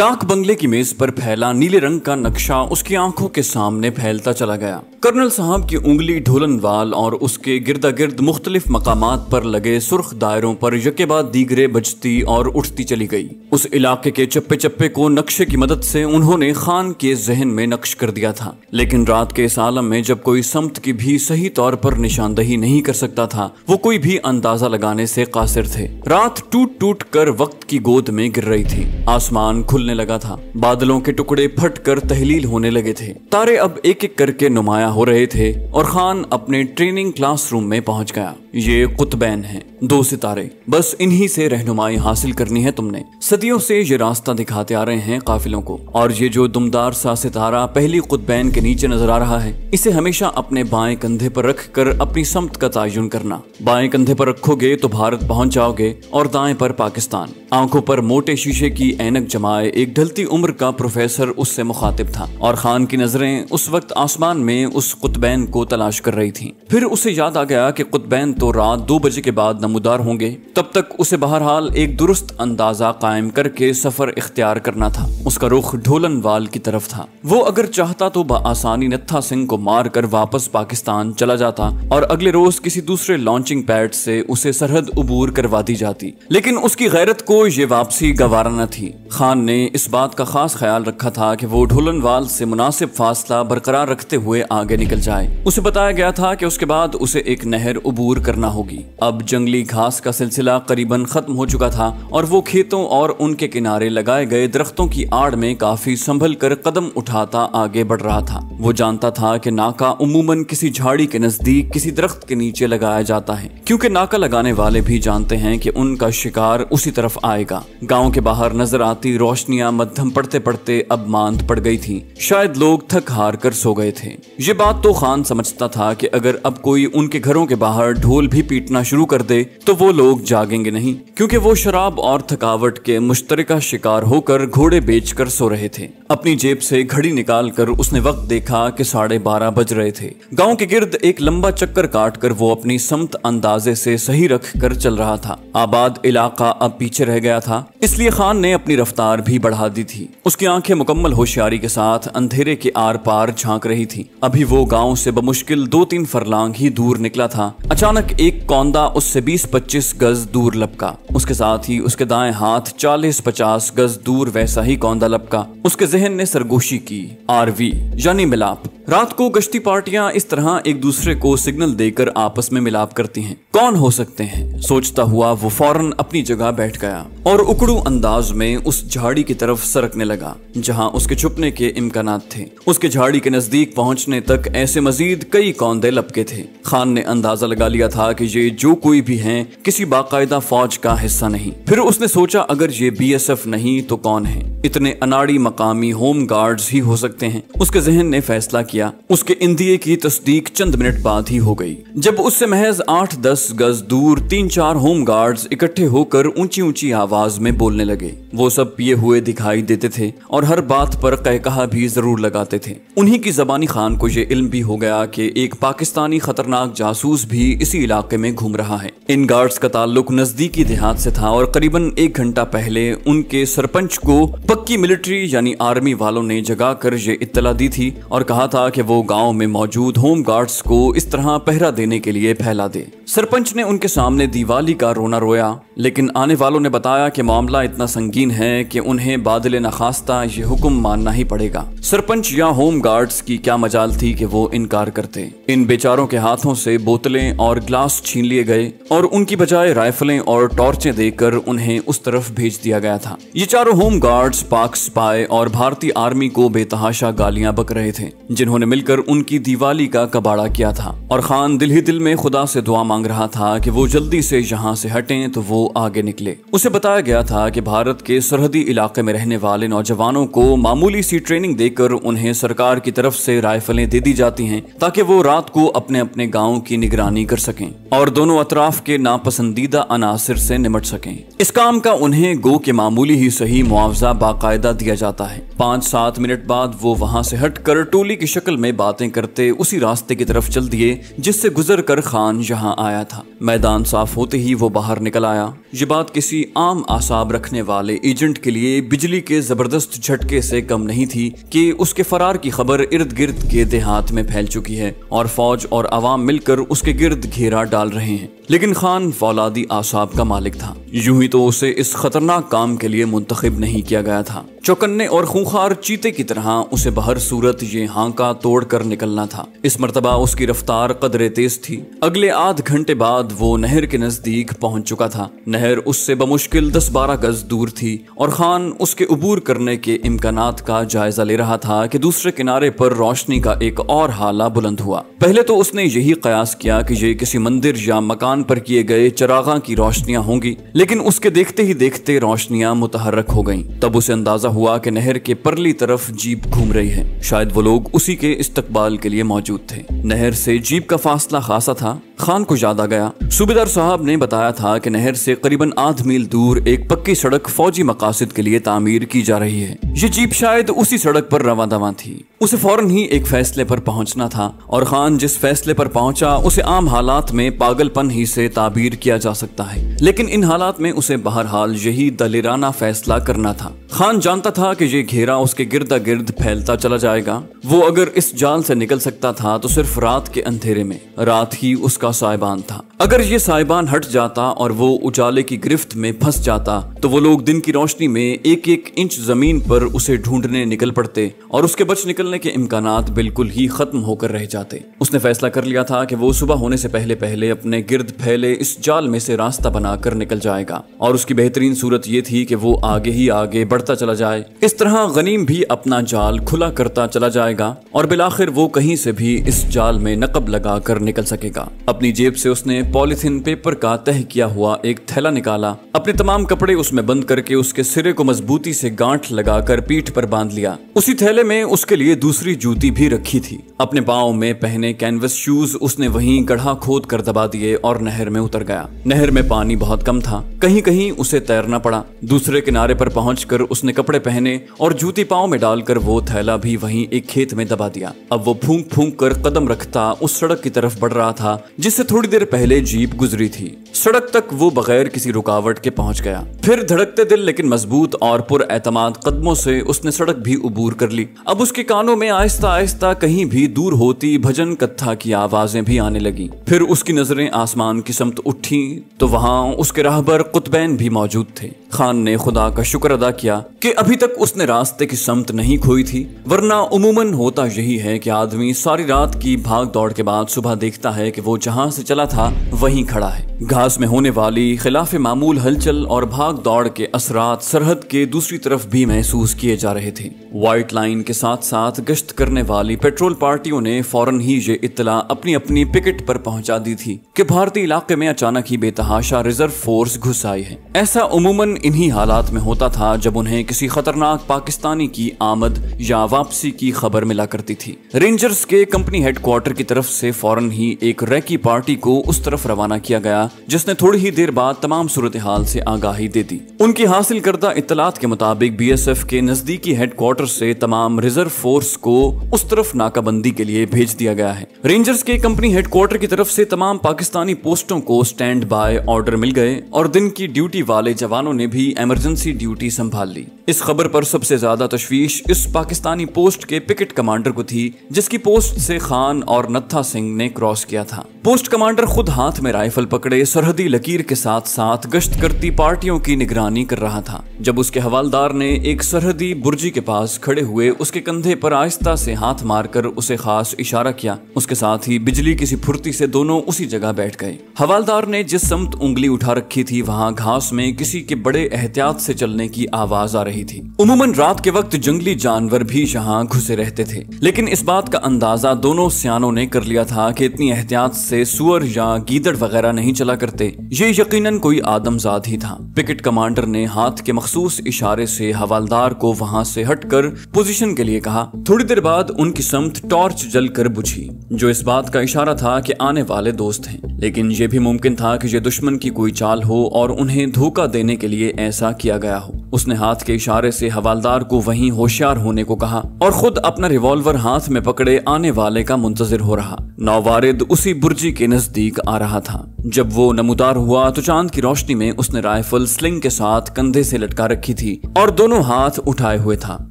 डाक बंगले की मेज पर फैला नीले रंग का नक्शा उसकी आंखों के सामने फैलता चला गया कर्नल साहब की उंगली ढोलन वाल और उसके गिरदा गिर्द मुख्तलिफ मकाम पर लगे सुर्ख दायरों पर यके बाद दीगरे बजती और उठती चली गई उस इलाके के चप्पे चप्पे को नक्शे की मदद से उन्होंने खान के जहन में नक्श कर दिया था लेकिन रात के इस आलम में जब कोई समत की भी सही तौर पर निशानदही नहीं कर सकता था वो कोई भी अंदाजा लगाने से कासिर थे रात टूट टूट कर वक्त की गोद में गिर रही थी आसमान खुलने करने लगा था बादलों के टुकड़े फट कर तहलील होने लगे थे तारे अब एक एक करके नुमाया हो रहे थे और खान अपने ट्रेनिंग क्लासरूम में पहुंच गया ये कुतबैन है दो सितारे बस इन्हीं से रहनुमाई हासिल करनी है तुमने सदियों से ये रास्ता दिखाते आ रहे हैं काफिलों को और ये जो दुमदार सा सितारा पहली कुतबैन के नीचे नजर आ रहा है इसे हमेशा अपने बाएं कंधे पर रख कर अपनी समत का तयन करना बाएं कंधे पर रखोगे तो भारत पहुंच जाओगे और दाएं पर पाकिस्तान आंखों पर मोटे शीशे की एनक जमाए एक ढलती उम्र का प्रोफेसर उससे मुखातिब था और खान की नजरें उस वक्त आसमान में उस कुतबैन को तलाश कर रही थी फिर उसे याद आ गया कि कुतबैन तो रात दो बजे के बाद नमोदार होंगे तब तक उसे बहरहाल एक दुरुस्त अंदाजा कायम करके सफर इख्तियार करना था उसका रुख ढोलनवाल की तरफ था वो अगर चाहता तो बसानी नत्था सिंह को मार कर वापस पाकिस्तान चला जाता और अगले रोज किसी दूसरे लॉन्चिंग पैड से उसे सरहद उबूर करवा दी जाती लेकिन उसकी गैरत को ये वापसी गवारा न थी खान ने इस बात का खास ख्याल रखा था कि वो वाल से मुनासिब फासला बरकरार रखते हुए आगे निकल जाए उसे बताया गया था कि उसके बाद उसे एक नहर उबूर करना होगी अब जंगली घास का सिलसिला करीबन खत्म हो चुका था और वो खेतों और उनके किनारे लगाए गए दरख्तों की आड़ में काफी संभल कर कदम उठाता आगे बढ़ रहा था वो जानता था की नाका उमूमन किसी झाड़ी के नजदीक किसी दरख्त के नीचे लगाया जाता है क्योंकि नाका लगाने वाले भी जानते हैं कि उनका शिकार उसी तरफ आएगा गाँव के बाहर नजर आती रोशनी रोशनियां मध्यम पढ़ते पढ़ते अब मांद पड़ गई थी शायद लोग थक हार कर सो गए थे ये बात तो खान समझता था कि अगर अब कोई उनके घरों के बाहर ढोल भी पीटना शुरू कर दे तो वो लोग जागेंगे नहीं क्योंकि वो शराब और थकावट के मुश्तरका शिकार होकर घोड़े बेच कर सो रहे थे अपनी जेब से घड़ी निकाल कर उसने वक्त देखा कि साढ़े बारह बज रहे थे गांव के गिर्द एक लंबा चक्कर काट कर वो अपनी समत अंदाजे से सही रख कर चल रहा था आबाद इलाका अब पीछे रह गया था इसलिए खान ने अपनी रफ्तार भी भी बढ़ा दी थी उसकी आंखें मुकम्मल होशियारी के साथ अंधेरे के आर पार झांक रही थी अभी वो गांव से बमुश्किल दो तीन फरलांग ही दूर निकला था अचानक एक कौंदा उससे बीस पच्चीस गज दूर लपका उसके साथ ही उसके दाएं हाथ चालीस पचास गज दूर वैसा ही कौंदा लपका उसके जहन ने सरगोशी की आरवी यानी मिलाप रात को गश्ती पार्टियां इस तरह एक दूसरे को सिग्नल देकर आपस में मिलाप करती हैं कौन हो सकते हैं सोचता हुआ वो फौरन अपनी जगह बैठ गया और उकड़ू अंदाज में उस झाड़ी की तरफ सरकने लगा जहां उसके छुपने के इम्कान थे उसके झाड़ी के नजदीक पहुंचने तक ऐसे मजीद कई कौंदे लपके थे खान ने अंदाजा लगा लिया था कि ये जो कोई भी है किसी बाकायदा फौज का हिस्सा नहीं फिर उसने सोचा अगर ये बी नहीं तो कौन है इतने अनाड़ी मकामी होम गार्ड ही हो सकते हैं उसके जहन ने फैसला किया उसके इंदिये की तस्दीक चंद मिनट बाद ही हो गई जब उससे महज आठ दस गज दूर तीन चार होम गार्ड इकट्ठे होकर ऊंची ऊंची आवाज में बोलने लगे वो सब पिए हुए दिखाई देते थे और हर बात पर कहकहा भी जरूर लगाते थे उन्हीं की जबानी खान को ये इल्म भी हो गया कि एक पाकिस्तानी खतरनाक जासूस भी इसी इलाके में घूम रहा है इन गार्ड्स का ताल्लुक नजदीकी देहात से था और करीबन एक घंटा पहले उनके सरपंच को पक्की मिलिट्री यानी आर्मी वालों ने जगा कर ये इतला दी थी और कहा था कि वो गांव में मौजूद होम गार्ड्स को इस तरह पहरा देने के लिए फैला दे सरपंच ने उनके सामने दिवाली का रोना रोया लेकिन आने वालों ने बताया कि मामला इतना संगीन है कि उन्हें बादल नखास्ता ये हुक्म मानना ही पड़ेगा सरपंच या होम गार्ड्स की क्या मजाल थी कि वो इनकार करते इन बेचारों के हाथों से बोतलें और ग्लास छीन लिए गए और उनकी बजाय राइफलें और टॉर्चें देकर उन्हें उस तरफ भेज दिया गया था ये चारों होम गार्ड्स पाक स्पाई और भारतीय आर्मी को बेतहाशा गालियां बक रहे थे जिन्होंने मिलकर उनकी दिवाली का कबाड़ा किया था और खान दिल ही दिल में खुदा से दुआ मांग रहा था कि वो जल्दी से यहाँ से हटें तो वो आगे निकले उसे बताया गया था कि भारत के सरहदी इलाके में रहने वाले नौजवानों को मामूली सी ट्रेनिंग देकर उन्हें सरकार की तरफ से राइफलें दे दी जाती हैं ताकि वो रात को अपने अपने गाँव की निगरानी कर सकें और दोनों अतराफ के नापसंदीदा अनासर से निमट सकें इस काम का उन्हें गो के मामूली ही सही मुआवजा बाकायदा दिया जाता है पाँच सात मिनट बाद वो वहाँ से हट कर टोली की शक्ल में बातें करते उसी रास्ते की तरफ चल दिए जिससे गुजर कर खान यहाँ आया था मैदान साफ होते ही वो बाहर निकल आया ये बात किसी आम आसाब रखने वाले एजेंट के लिए बिजली के जबरदस्त झटके से कम नहीं थी कि उसके फरार की खबर इर्द गिर्द के देहात में फैल चुकी है और फौज और आवाम मिलकर उसके गिर्द घेरा डाल रहे हैं लेकिन खान फौलादी आसाब का मालिक था यूं ही तो उसे इस खतरनाक काम के लिए मुंतखब नहीं किया गया था चौकन्ने और खूंखार चीते की तरह उसे बहर सूरत ये हांका तोड़ कर निकलना था इस मरतबा उसकी रफ्तार कदरे तेज थी अगले आध घंटे बाद वो नहर के नजदीक पहुंच चुका था नहर उससे बमुश्किल दस बारह गज दूर थी और खान उसके अबूर करने के इम्कान का जायजा ले रहा था कि दूसरे किनारे पर रोशनी का एक और हाला बुलंद हुआ पहले तो उसने यही कयास किया कि ये किसी मंदिर या मकान पर किए गए चरागा की रोशनियाँ होंगी लेकिन उसके देखते ही देखते रोशनियाँ मुतहरक हो गई तब उसे अंदाजा हुआ कि नहर के परली तरफ जीप घूम रही है शायद वो लोग उसी के इस्तकबाल के लिए मौजूद थे नहर से जीप का फासला खासा था खान को याद आ गया सूबेदार साहब ने बताया था कि नहर से करीबन आध मील दूर एक पक्की सड़क फौजी मकासद के लिए तामीर की जा रही है ये जीप शायद उसी सड़क पर रवा दवा थी उसे फौरन ही एक फैसले पर पहुंचना था और खान जिस फैसले पर पहुंचा उसे आम हालात में पागलपन ही से ताबीर किया जा सकता है लेकिन इन हालात में उसे बहरहाल यही दलेराना फैसला करना था खान जानता था कि ये घेरा उसके गिरदा गिर्द फैलता चला जाएगा वो अगर इस जाल से निकल सकता था तो सिर्फ रात के अंधेरे में रात ही उसका साहिबान था अगर ये साहिबान हट जाता और वो उजाले की गिरफ्त में फंस जाता तो वो लोग दिन की रोशनी में एक एक इंच जमीन पर उसे ढूंढने निकल पड़ते और उसके बच निकलने के इम्कान बिल्कुल ही खत्म होकर रह जाते उसने फैसला कर लिया था कि वो सुबह होने से पहले पहले अपने गिर्द फैले इस जाल में से रास्ता बनाकर निकल जाएगा और उसकी बेहतरीन सूरत ये थी कि वो आगे ही आगे बढ़ता चला जाए इस तरह गनीम भी अपना जाल खुला करता चला जाएगा और बिलाखिर वो कहीं से भी इस जाल में नकब लगा कर निकल सकेगा अपनी जेब से उसने पॉलिथिन पेपर का तह किया हुआ एक थैला निकाला अपने तमाम कपड़े उस उसमें बंद करके उसके सिरे को मजबूती से गांठ लगाकर पीठ पर बांध लिया उसी थैले में उसके लिए दूसरी जूती भी रखी थी अपने पाओ में पहने कैनवस शूज उसने वहीं गढ़ा खोद कर दबा दिए और नहर में उतर गया नहर में पानी बहुत कम था कहीं कहीं उसे तैरना पड़ा दूसरे किनारे पर पहुँच उसने कपड़े पहने और जूती पाओ में डालकर वो थैला भी वही एक खेत में दबा दिया अब वो फूंक फूंक कर कदम रखता उस सड़क की तरफ बढ़ रहा था जिससे थोड़ी देर पहले जीप गुजरी थी सड़क तक वो बगैर किसी रुकावट के पहुंच गया फिर फिर धड़कते दिल लेकिन मजबूत और पुर एतम कदमों से उसने सड़क भी उबूर कर ली अब उसके कानों में आहिस्ता आहिस्ता कहीं भी दूर होती भजन कथा की आवाजें भी आने लगी फिर उसकी नजरें आसमान की समत उठी तो वहां उसके राहबर कुतबैन भी मौजूद थे खान ने खुदा का शुक्र अदा किया कि अभी तक उसने रास्ते की समत नहीं खोई थी वरना उमूमन होता यही है कि आदमी सारी रात की भाग दौड़ के बाद सुबह देखता है कि वो जहाँ से चला था वहीं खड़ा है घास में होने वाली खिलाफ मामूल हलचल और भाग दौड़ के असरात सरहद के दूसरी तरफ भी महसूस किए जा रहे थे व्हाइट लाइन के साथ साथ गश्त करने वाली पेट्रोल पार्टियों ने फौरन ही ये इतला अपनी अपनी पिकट पर पहुंचा दी थी कि भारतीय इलाके में अचानक ही बेतहाशा रिजर्व फोर्स घुस आई है ऐसा उमूमन इन्हीं हालात में होता था जब उन्हें किसी खतरनाक पाकिस्तानी की आमद या वापसी की खबर मिला करती थी रेंजर्स के कंपनी हेडक्वार्टर की तरफ से फौरन ही एक रैकी पार्टी को उस तरफ रवाना किया गया जिसने थोड़ी ही देर बाद तमाम सूरत हाल से आगाही दे दी उनकी हासिल करदा इतलात के मुताबिक बी एस एफ के नजदीकी हेडक्वार्टर से तमाम रिजर्व फोर्स को उस तरफ नाकाबंदी के लिए भेज दिया गया है रेंजर्स के कंपनी हेडक्वार्टर की तरफ से तमाम पाकिस्तानी पोस्टों को स्टैंड बाय ऑर्डर मिल गए और दिन की ड्यूटी वाले जवानों ने भी इमरजेंसी ड्यूटी संभाल ली इस खबर पर सबसे ज्यादा तश्वीश इस पाकिस्तानी पोस्ट के पिकेट कमांडर को थी जिसकी पोस्ट से खान और नत्था सिंह ने क्रॉस किया था पोस्ट कमांडर खुद हाथ में राइफल पकड़े सरहदी लकीर के साथ साथ गश्त करती पार्टियों की निगरानी कर रहा था जब उसके हवालदार ने एक सरहदी बुर्जी के पास खड़े हुए उसके कंधे पर आहिस्ता से हाथ मारकर उसे खास इशारा किया उसके साथ ही बिजली किसी फुर्ती से दोनों उसी जगह बैठ गए हवालदार ने जिस समत उंगली उठा रखी थी वहां घास में किसी के बड़े बड़े एहतियात से चलने की आवाज आ रही थी उमूमन रात के वक्त जंगली जानवर भी यहाँ घुसे रहते थे लेकिन इस बात का अंदाजा दोनों सियानों ने कर लिया था कि इतनी एहतियात से सुअर या गीदड़ वगैरह नहीं चला करते ये यकीनन कोई आदमजाद ही था पिकेट कमांडर ने हाथ के मखसूस इशारे से हवालदार को वहाँ से हटकर पोजीशन के लिए कहा थोड़ी देर बाद उनकी समत टॉर्च जल कर बुझी जो इस बात का इशारा था कि आने वाले दोस्त हैं लेकिन ये भी मुमकिन था कि ये दुश्मन की कोई चाल हो और उन्हें धोखा देने के लिए ऐसा किया गया हो उसने हाथ के इशारे से हवालदार को वहीं होशियार होने को कहा और खुद अपना रिवॉल्वर हाथ में पकड़े आने वाले का मुंतजर हो रहा नौवारिद उसी बुर्जी के नजदीक आ रहा था जब वो नमोदार हुआ तो चांद की रोशनी में उसने राइफल स्लिंग के साथ कंधे से लटका रखी थी और दोनों हाथ उठाए हुए था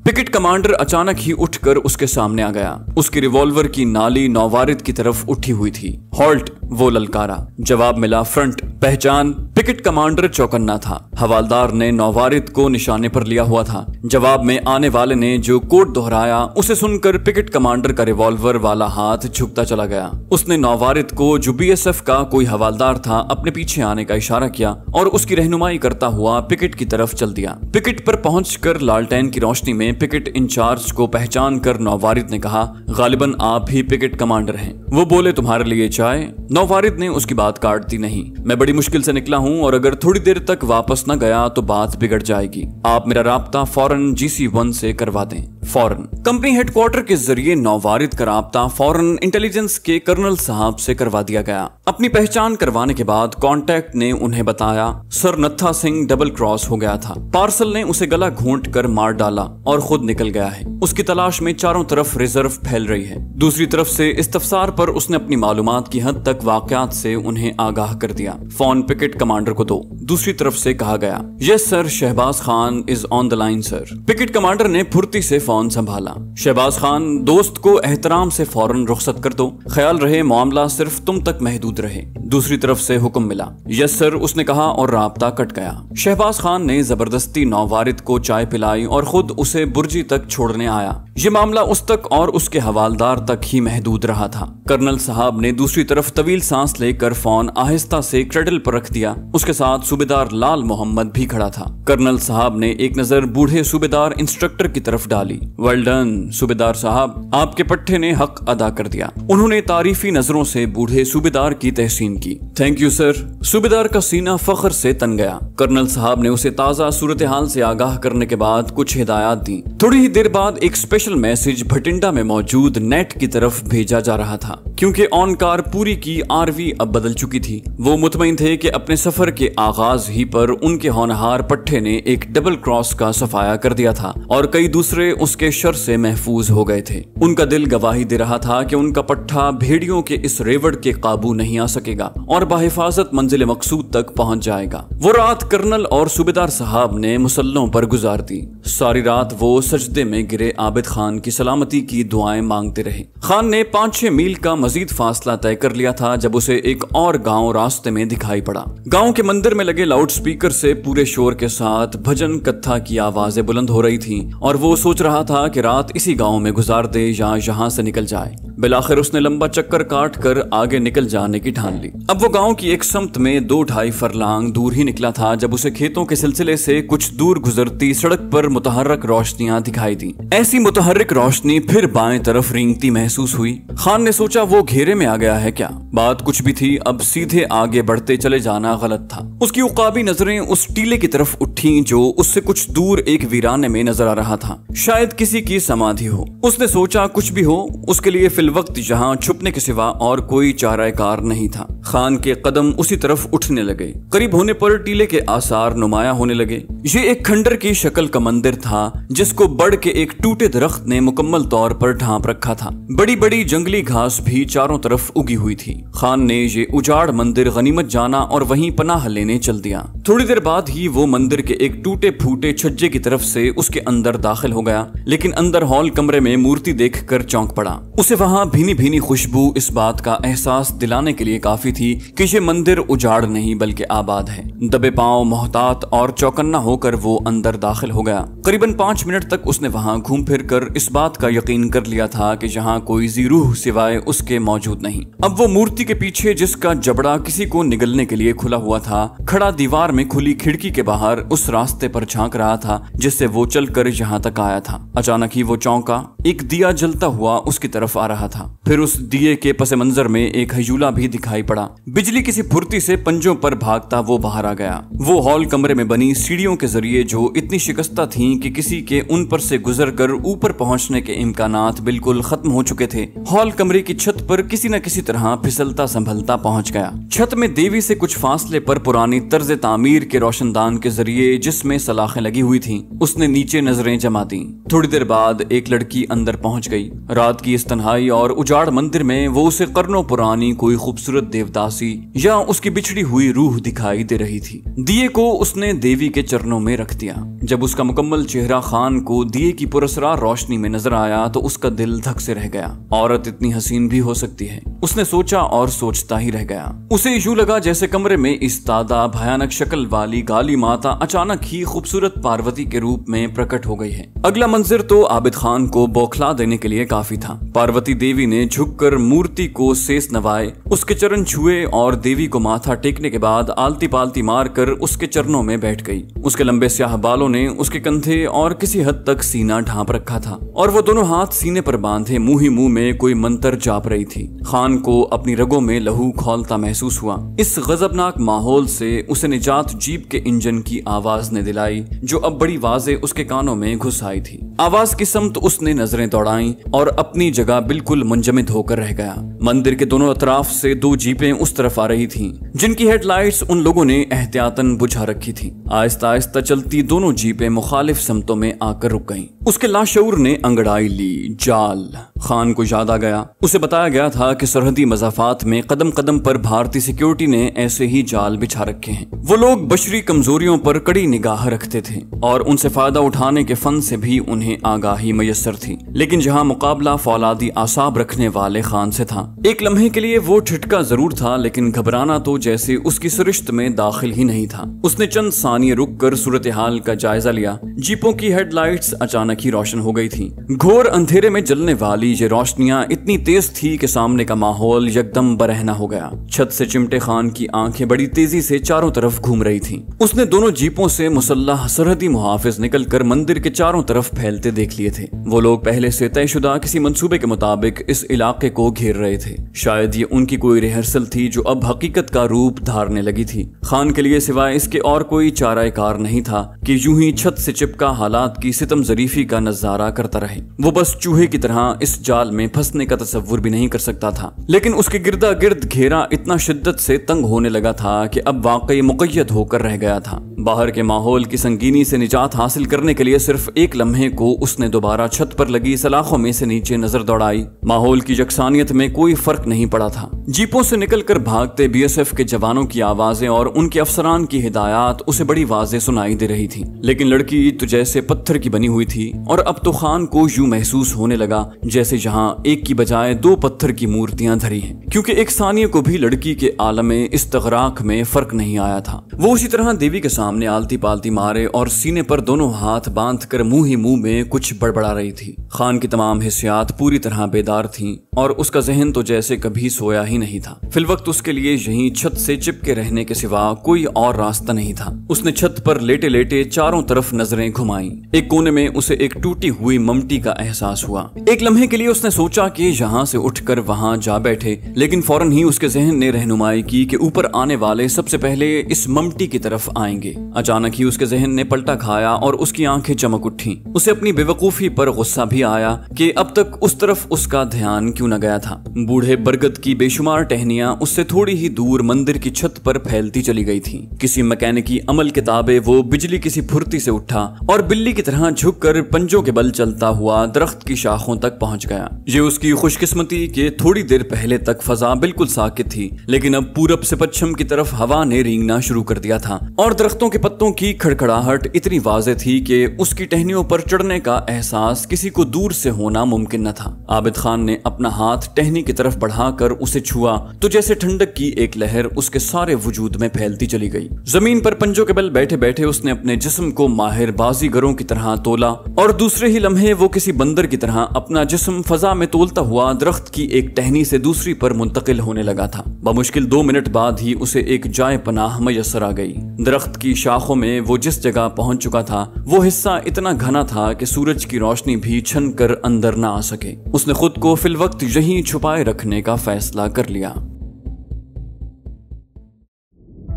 पिकेट कमांडर अचानक ही उठकर उसके सामने आ गया उसकी रिवॉल्वर की नाली नौवारिद की तरफ उठी हुई थी हॉल्ट वो ललकारा जवाब मिला फ्रंट पहचान पिकेट कमांडर चौकन्ना था हवालदार ने नौवारिद को निशाने पर लिया हुआ था जवाब में आने वाले ने जो कोट दोहराया उसे सुनकर पिकेट कमांडर का रिवॉल्वर वाला हाथ झुकता चला गया उसने नौवारित को जो बीएसएफ का कोई हवालदार था अपने पीछे आने का इशारा किया और उसकी रहनुमाई करता हुआ पिकेट की तरफ चल दिया पिकेट पर पहुंच कर लालटेन की रोशनी में पिकेट इंचार्ज को पहचान कर नौवारिद ने कहा गालिबन आप ही पिकेट कमांडर हैं वो बोले तुम्हारे लिए चाय नौवारिद ने उसकी बात काटती नहीं मैं बड़ी मुश्किल से निकला हूँ और अगर थोड़ी देर तक वापस न गया तो बात बिगड़ जाएगी आप मेरा रबता फॉरन जी सी वन से करवा दें फॉरन कंपनी हेडक्वार्टर के जरिए नौवारिद का रहा फॉरन इंटेलिजेंस के कर्नल साहब से करवा दिया गया अपनी पहचान करवाने के बाद कॉन्टैक्ट ने उन्हें बताया sir Nattha Singh double cross हो गया था पार्सल ने उसे गला घूट कर मार डाला और खुद निकल गया है उसकी तलाश में चारों तरफ रिजर्व फैल रही है दूसरी तरफ से इस तफसार पर उसने अपनी मालूम की हद तक वाकत से उन्हें आगाह कर दिया फोन पिकेट कमांडर को दो दूसरी तरफ से कहा गया yes sir Shahbaz Khan is on the line sir picket commander ने फुर्ती से टेलीफोन संभाला शहबाज खान दोस्त को एहतराम से फौरन रुख्सत कर दो ख्याल रहे मामला सिर्फ तुम तक महदूद रहे दूसरी तरफ से हुक्म मिला यस सर उसने कहा और रबता कट गया शहबाज खान ने जबरदस्ती नौवारिद को चाय पिलाई और खुद उसे बुर्जी तक छोड़ने आया ये मामला उस तक और उसके हवालदार तक ही महदूद रहा था कर्नल साहब ने दूसरी तरफ तवील सांस लेकर फोन आहिस्ता से क्रेडल पर रख दिया उसके साथ सूबेदार लाल मोहम्मद भी खड़ा था कर्नल साहब ने एक नजर बूढ़े सूबेदार इंस्ट्रक्टर की तरफ डाली भाई वेल डन सूबेदार साहब आपके पट्टे ने हक अदा कर दिया उन्होंने तारीफी नजरों से बूढ़े सूबेदार की तहसीन की थैंक यू सर सूबेदार का सीना फखर से तन गया कर्नल साहब ने उसे ताज़ा सूरत हाल से आगाह करने के बाद कुछ हिदायत दी थोड़ी ही देर बाद एक स्पेशल मैसेज भटिंडा में मौजूद नेट की तरफ भेजा जा रहा था क्योंकि ऑन कार पूरी की आरवी अब बदल चुकी थी वो मुतमिन थे कि अपने सफर के आगाज ही पर उनके होनहार पट्टे ने एक डबल क्रॉस का सफाया कर दिया था और कई दूसरे उस उसके शर से महफूज हो गए थे उनका दिल गवाही दे रहा था कि उनका पट्टा भेड़ियों के इस रेवड़ के काबू नहीं आ सकेगा और बाहिफाजत मंजिल मकसूद तक पहुंच जाएगा वो रात कर्नल और सूबेदार साहब ने मुसल्लों पर गुजार दी सारी रात वो सजदे में गिरे आबिद खान की सलामती की दुआएं मांगते रहे खान ने पाँच छह मील का मजीद फासला तय कर लिया था जब उसे एक और गाँव रास्ते में दिखाई पड़ा गाँव के मंदिर में लगे लाउड स्पीकर से पूरे शोर के साथ भजन कत्था की आवाजें बुलंद हो रही थी और वो सोच रहा कहा था कि रात इसी गांव में गुजार दे या यहां से निकल जाए बिलाखिर उसने लंबा चक्कर काट कर आगे निकल जाने की ठान ली अब वो गांव की एक समत में दो ढाई फरलांग दूर ही निकला था जब उसे खेतों के सिलसिले से कुछ दूर गुजरती सड़क पर मुतहरक रोशनियां दिखाई दी ऐसी मुतहरक रोशनी फिर बाएं तरफ रिंगती महसूस हुई खान ने सोचा वो घेरे में आ गया है क्या बात कुछ भी थी अब सीधे आगे बढ़ते चले जाना गलत था उसकी उकाबी नजरें उस टीले की तरफ उठी जो उससे कुछ दूर एक वीराने में नजर आ रहा था शायद किसी की समाधि हो उसने सोचा कुछ भी हो उसके लिए फिल्म वक्त यहां छुपने के सिवा और कोई चारा कार नहीं था खान के कदम उसी तरफ उठने लगे करीब होने पर टीले के आसार नुमाया होने लगे ये एक खंडर की शक्ल का मंदिर था जिसको बड़ के एक टूटे दरख्त ने मुकम्मल तौर पर ढांप रखा था बड़ी बड़ी जंगली घास भी चारों तरफ उगी हुई थी खान ने ये उजाड़ मंदिर गनीमत जाना और वहीं पनाह लेने चल दिया थोड़ी देर बाद ही वो मंदिर के एक टूटे फूटे छज्जे की तरफ से उसके अंदर दाखिल हो गया लेकिन अंदर हॉल कमरे में मूर्ति देख कर चौंक पड़ा उसे वहाँ भीनी भीनी खुशबू इस बात का एहसास दिलाने के लिए काफी थी कि मंदिर उजाड़ नहीं बल्कि आबाद है दबे पांव मोहतात और चौकन्ना होकर वो अंदर दाखिल हो गया करीबन पांच मिनट तक उसने वहां घूम फिर कर इस बात का यकीन कर लिया था कि जहाँ कोई जीरूह सिवाय उसके मौजूद नहीं अब वो मूर्ति के पीछे जिसका जबड़ा किसी को निगलने के लिए खुला हुआ था खड़ा दीवार में खुली खिड़की के बाहर उस रास्ते पर झांक रहा था जिससे वो चल कर यहाँ तक आया था अचानक ही वो चौंका एक दिया जलता हुआ उसकी तरफ आ रहा था फिर उस दिए के पस मंजर में एक हजूला भी दिखाई पड़ा बिजली किसी फुर्ती से पंजों पर भागता वो बाहर आ गया वो हॉल कमरे में बनी सीढ़ियों के जरिए जो इतनी शिकस्ता थी कि किसी के उन पर से गुजर कर ऊपर पहुंचने के इम्कान बिल्कुल खत्म हो चुके थे हॉल कमरे की छत पर किसी न किसी तरह फिसलता संभलता पहुंच गया छत में देवी से कुछ फासले पर पुरानी तर्ज तामीर के रोशनदान के जरिए जिसमें सलाखें लगी हुई थी उसने नीचे नजरें जमा दी थोड़ी देर बाद एक लड़की अंदर पहुंच गई रात की इस तन्हाई और उजाड़ मंदिर में वो उसे करनों पुरानी कोई खूबसूरत देवता दासी या उसकी बिछड़ी हुई रूह दिखाई दे रही थी दिए को उसने देवी के चरणों में रख दिया जब उसका मुकम्मल चेहरा खान को दिए की पुरसरा रोशनी में नजर आया तो उसका दिल धक से रह गया औरत इतनी हसीन भी हो सकती है उसने सोचा और सोचता ही रह गया उसे यू लगा जैसे कमरे में इस तादा भयानक शक्ल वाली गाली माता अचानक ही खूबसूरत पार्वती के रूप में प्रकट हो गई है अगला मंजिर तो आबिद खान को बौखला देने के लिए काफी था पार्वती देवी ने झुककर मूर्ति को शेष नवाए उसके चरण छुए हुए और देवी को माथा टेकने के बाद आलती पालती मार कर उसके चरणों में बैठ गई उसके लंबे स्याह बालों ने उसके कंधे और किसी हद तक सीना ढांप रखा था और वो दोनों हाथ सीने पर बांधे मुंह ही मुंह में कोई मंत्र जाप रही थी खान को अपनी रगों में लहू खोलता महसूस हुआ इस गजबनाक माहौल से उसे निजात जीप के इंजन की आवाज ने दिलाई जो अब बड़ी वाजे उसके कानों में घुस आई थी आवाज की समत उसने नजरें दौड़ाई और अपनी जगह बिल्कुल मुंजमिद होकर रह गया मंदिर के दोनों अतराफ से दो जीपें उस तरफ आ रही थी जिनकी हेडलाइट्स उन लोगों ने एहतियातन बुझा रखी थी आहिस्ता आहिस्ता चलती दोनों जीपें मुखालिफ समतों में आकर रुक गई उसके लाशूर ने अंगड़ाई ली जाल खान को याद आ गया उसे बताया गया था कि सरहदी मजाफात में कदम कदम पर भारतीय सिक्योरिटी ने ऐसे ही जाल बिछा रखे हैं वो लोग बशरी कमजोरियों पर कड़ी निगाह रखते थे और उनसे फायदा उठाने के फन से भी उन्हें आगाही मैसर थी लेकिन जहाँ मुकाबला फौलादी आसाब रखने वाले खान से था एक लम्हे के लिए वो ठिटका जरूर था लेकिन घबराना तो जैसे उसकी सरिश्त में दाखिल ही नहीं था उसने चंद सानिए रुक कर सूरत हाल का जायजा लिया जीपों की हेडलाइट्स अचानक ही रोशन हो गई थी घोर अंधेरे में जलने वाली ये रोशनियां इतनी तेज थी कि सामने का माहौल यकदम बरहना हो गया छत से चिमटे खान की आंखें बड़ी तेजी से चारों तरफ घूम रही थी उसने दोनों जीपों से मुसल्ला सरहदी मुहाफिज निकल कर मंदिर के चारों तरफ फैलते देख लिए थे वो लोग पहले से तयशुदा किसी मंसूबे के मुताबिक इस इलाके को घेर रहे थे शायद ये उनकी कोई रिहर्सल थी जो अब हकीकत का रूप धारने लगी थी खान के लिए सिवाय इसके और कोई कार नहीं था कि यूं ही छत से चिपका हालात की सितम जरीफी का नजारा करता रहे वो बस चूहे की तरह इस जाल में फंसने का तस्वुर भी नहीं कर सकता था लेकिन उसके गिरदा गिर्द घेरा इतना शिद्दत से तंग होने लगा था कि अब वाकई मुकैद होकर रह गया था बाहर के माहौल की संगीनी से निजात हासिल करने के लिए सिर्फ एक लम्हे को उसने दोबारा छत पर लगी सलाखों में से नीचे नजर दौड़ाई माहौल की यकसानियत में कोई फर्क नहीं पड़ा था जीपों से निकलकर भागते बीएसएफ के जवानों की आवाजें और उनके अफसरान की हिदायत उसे बड़ी वाजे सुनाई दे रही थी लेकिन लड़की तो जैसे पत्थर की बनी हुई थी और अब तो खान को यूं महसूस होने लगा जैसे जहाँ एक की बजाय दो पत्थर की मूर्तियां धरी है क्योंकि एक सानिया को भी लड़की के आलम इस्तराक में फर्क नहीं आया था वो उसी तरह देवी के साथ सामने आलती पालती मारे और सीने पर दोनों हाथ बांध कर मुंह ही मुंह में कुछ बड़बड़ा रही थी खान की तमाम हिस्सियात पूरी तरह बेदार थीं और उसका जहन तो जैसे कभी सोया ही नहीं था फिलवक्त उसके लिए यही छत से चिपके रहने के सिवा कोई और रास्ता नहीं था उसने छत पर लेटे लेटे चारों तरफ नजरें घुमाई एक कोने में उसे एक टूटी हुई ममटी का एहसास हुआ एक लम्हे के लिए उसने सोचा कि यहाँ से उठकर वहां जा बैठे लेकिन फौरन ही उसके जहन ने रहनुमाई की कि ऊपर आने वाले सबसे पहले इस ममटी की तरफ आएंगे अचानक ही उसके जहन ने पलटा खाया और उसकी आंखें चमक उठी उसे अपनी बेवकूफी पर गुस्सा भी आया कि अब तक उस तरफ उसका ध्यान क्यों न गया था बूढ़े बरगद की बेशुमार टहनिया उससे थोड़ी ही दूर मंदिर की छत पर फैलती चली गई थी किसी मैकेनिकी अमल के ताबे वो बिजली किसी फुर्ती से उठा और बिल्ली की तरह झुक कर पंजों के बल चलता हुआ दरख्त की शाखों तक पहुंच गया ये उसकी खुशकिस्मती के थोड़ी देर पहले तक फजा बिल्कुल साकित थी लेकिन अब पूरब से पश्चिम की तरफ हवा ने रींगना शुरू कर दिया था और दरख्तों के पत्तों की खड़खड़ाहट इतनी वाज थी कि उसकी टहनियों पर चढ़ने का एहसास किसी को दूर से होना मुमकिन न था आबिद खान ने अपना हाथ टहनी की तरफ बढ़ाकर उसे छुआ तो जैसे ठंडक की एक लहर उसके सारे वजूद में फैलती चली गई जमीन पर पंजों के बल बैठे बैठे उसने अपने जिस्म को माहिर बाजीगरों की तरह तोला और दूसरे ही लम्हे वो किसी बंदर की तरह अपना जिस्म फजा में तोलता हुआ दरख्त की एक टहनी से दूसरी पर मुंतकिल होने लगा था बमुश्किल दो मिनट बाद ही उसे एक जाय पनाह मयसर आ गई दरख्त की की शाखों में वो जिस जगह पहुंच चुका था वो हिस्सा इतना घना था कि सूरज की रोशनी भी छन कर अंदर ना आ सके उसने खुद को फिल वक्त यहीं छुपाए रखने का फैसला कर लिया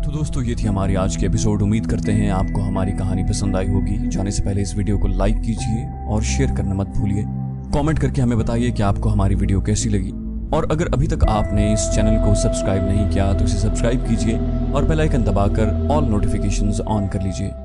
तो दोस्तों ये थी हमारी आज की एपिसोड उम्मीद करते हैं आपको हमारी कहानी पसंद आई होगी जाने से पहले इस वीडियो को लाइक कीजिए और शेयर करना मत भूलिए कमेंट करके हमें बताइए कि आपको हमारी वीडियो कैसी लगी और अगर अभी तक आपने इस चैनल को सब्सक्राइब नहीं किया तो इसे सब्सक्राइब कीजिए और बेल आइकन दबाकर ऑल नोटिफिकेशंस ऑन कर लीजिए